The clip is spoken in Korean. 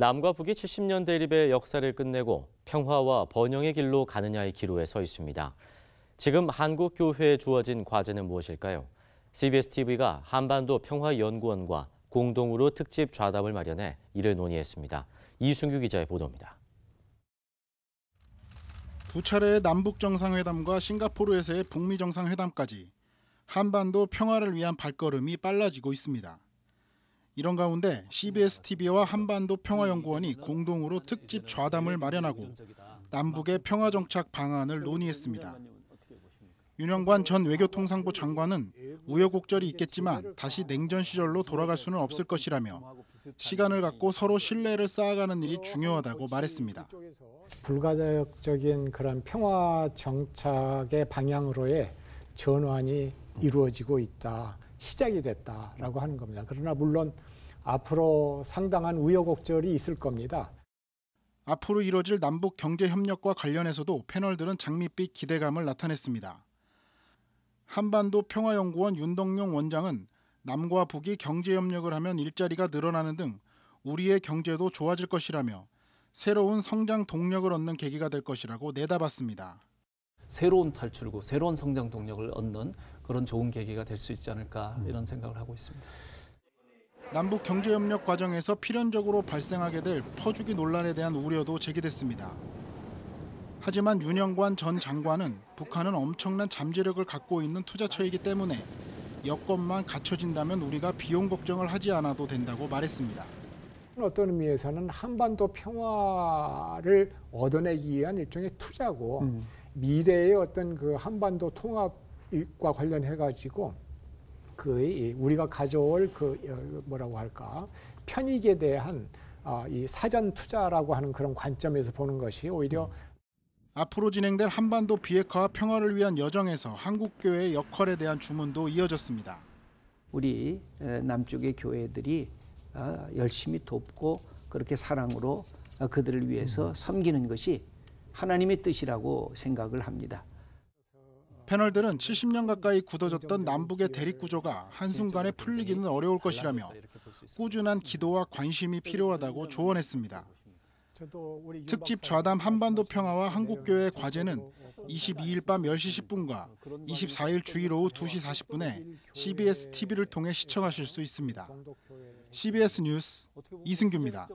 남과 북이 70년 대립의 역사를 끝내고 평화와 번영의 길로 가느냐의 기로에 서 있습니다. 지금 한국 교회에 주어진 과제는 무엇일까요? CBS TV가 한반도 평화연구원과 공동으로 특집 좌담을 마련해 이를 논의했습니다. 이순규 기자의 보도입니다. 두 차례의 남북 정상회담과 싱가포르에서의 북미 정상회담까지 한반도 평화를 위한 발걸음이 빨라지고 있습니다. 이런 가운데 CBS TV와 한반도 평화연구원이 공동으로 특집 좌담을 마련하고 남북의 평화 정착 방안을 논의했습니다. 윤영관 전 외교통상부 장관은 우여곡절이 있겠지만 다시 냉전 시절로 돌아갈 수는 없을 것이라며 시간을 갖고 서로 신뢰를 쌓아가는 일이 중요하다고 말했습니다. 불가역적인 그런 평화 정착의 방향으로의 전환이 이루어지고 있다. 시작이 됐다라고 하는 겁니다. 그러나 물론 앞으로 상당한 우여곡절이 있을 겁니다. 앞으로 이뤄질 남북 경제 협력과 관련해서도 패널들은 장밋빛 기대감을 나타냈습니다. 한반도 평화연구원 윤동룡 원장은 남과 북이 경제 협력을 하면 일자리가 늘어나는 등 우리의 경제도 좋아질 것이라며 새로운 성장 동력을 얻는 계기가 될 것이라고 내다봤습니다. 새로운 탈출구, 새로운 성장 동력을 얻는 그런 좋은 계기가 될 수 있지 않을까 음. 이런 생각을 하고 있습니다. 남북 경제 협력 과정에서 필연적으로 발생하게 될 퍼주기 논란에 대한 우려도 제기됐습니다. 하지만 윤영관 전 장관은 북한은 엄청난 잠재력을 갖고 있는 투자처이기 때문에 여건만 갖춰진다면 우리가 비용 걱정을 하지 않아도 된다고 말했습니다. 어떤 의미에서는 한반도 평화를 얻어내기 위한 일종의 투자고 음. 미래의 어떤 그 한반도 통합과 관련해 가지고 그 우리가 가져올 그 어, 뭐라고 할까 편익에 대한 어, 이 사전 투자라고 하는 그런 관점에서 보는 것이 오히려 앞으로 진행될 한반도 비핵화와 평화를 위한 여정에서 한국 교회의 역할에 대한 주문도 이어졌습니다. 우리 남쪽의 교회들이 아, 열심히 돕고 그렇게 사랑으로 아, 그들을 위해서 섬기는 것이 하나님의 뜻이라고 생각을 합니다. 패널들은 70년 가까이 굳어졌던 남북의 대립 구조가 한순간에 풀리기는 어려울 것이라며 꾸준한 기도와 관심이 필요하다고 조언했습니다. 특집 좌담 한반도 평화와 한국교회의 과제는 22일 밤 10시 10분과 24일 주일 오후 2시 40분에 CBS TV를 통해 시청하실 수 있습니다. CBS 뉴스 이승규입니다.